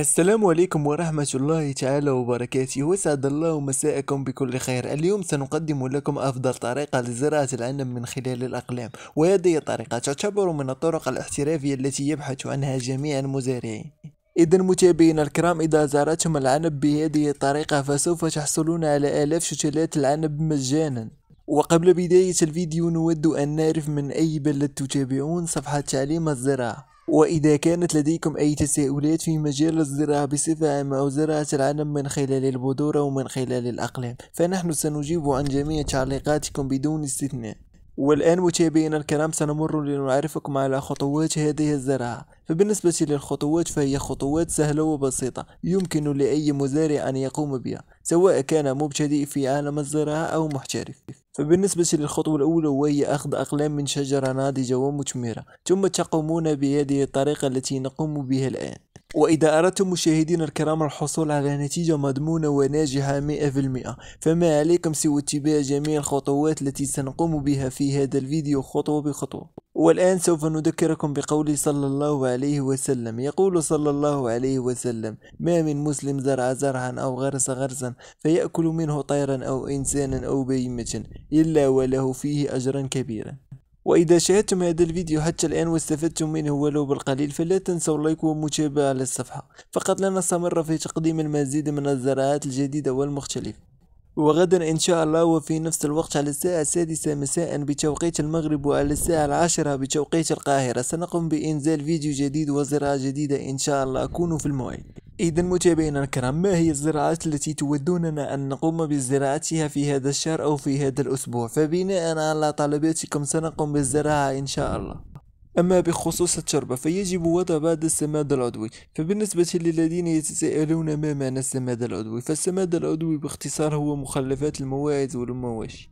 السلام عليكم ورحمة الله تعالى وبركاته وسعد الله مساءكم بكل خير اليوم سنقدم لكم أفضل طريقة لزراعة العنب من خلال الأقلام وهذه الطريقة تعتبر من الطرق الاحترافية التي يبحث عنها جميع المزارعين إذا متابعينا الكرام إذا زرعتم العنب بهذه الطريقة فسوف تحصلون على آلاف شتلات العنب مجانا وقبل بداية الفيديو نود أن نعرف من أي بلد تتابعون صفحة تعليم الزراعة وإذا كانت لديكم أي تساؤلات في مجال الزراعة بصفة عامة أو زراعة العلم من خلال البذور أو من خلال الأقلام فنحن سنجيب عن جميع تعليقاتكم بدون استثناء والآن متابعينا الكرام سنمر لنعرفكم على خطوات هذه الزراعة فبالنسبة للخطوات فهي خطوات سهلة وبسيطة يمكن لأي مزارع أن يقوم بها سواء كان مبتدئ في عالم الزراعة أو محترف فبالنسبة للخطوة الأولى وهي أخذ أقلام من شجرة ناضجة ومثمرة ثم تقومون بهذه الطريقة التي نقوم بها الآن وإذا أردتم مشاهدينا الكرام الحصول على نتيجة مضمونة وناجحة 100% فما عليكم سوى اتباع جميع الخطوات التي سنقوم بها في هذا الفيديو خطوة بخطوة والآن سوف نذكركم بقول صلى الله عليه وسلم يقول صلى الله عليه وسلم ما من مسلم زرع زرعا أو غرس غرسا فيأكل منه طيرا أو إنسانا أو بهيمة إلا وله فيه أجرا كبيرا وإذا شاهدتم هذا الفيديو حتى الآن واستفدتم منه ولو بالقليل فلا تنسوا اللايك ومتابعة على الصفحة فقط لنستمر في تقديم المزيد من الزراعات الجديدة والمختلفة وغدا إن شاء الله وفي نفس الوقت على الساعة السادسة مساء بتوقيت المغرب وعلى الساعة العاشرة بتوقيت القاهرة سنقوم بإنزال فيديو جديد وزراعة جديدة إن شاء الله كونوا في الموعد إذا متابعينا الكرام ما هي الزراعات التي تودوننا أن نقوم بزراعتها في هذا الشهر أو في هذا الأسبوع فبناء على طلباتكم سنقوم بالزراعة إن شاء الله أما بخصوص التربة فيجب وضع بعض السماد العضوي فبالنسبة للذين يتساءلون ما معنى السماد العضوي فالسماد العضوي باختصار هو مخلفات المواعز والمواشي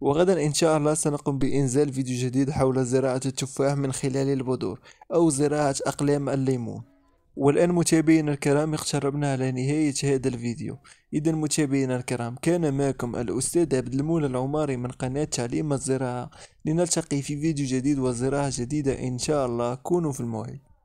وغدا إن شاء الله سنقوم بإنزال فيديو جديد حول زراعة التفاح من خلال البذور أو زراعة أقلام الليمون والآن متابعينا الكرام اقتربنا على نهاية هذا الفيديو إذا متابعينا الكرام كان معكم الأستاذ عبد المولى العماري من قناة تعليم الزراعة لنلتقي في فيديو جديد وزراعة جديدة إن شاء الله كونوا في الموعد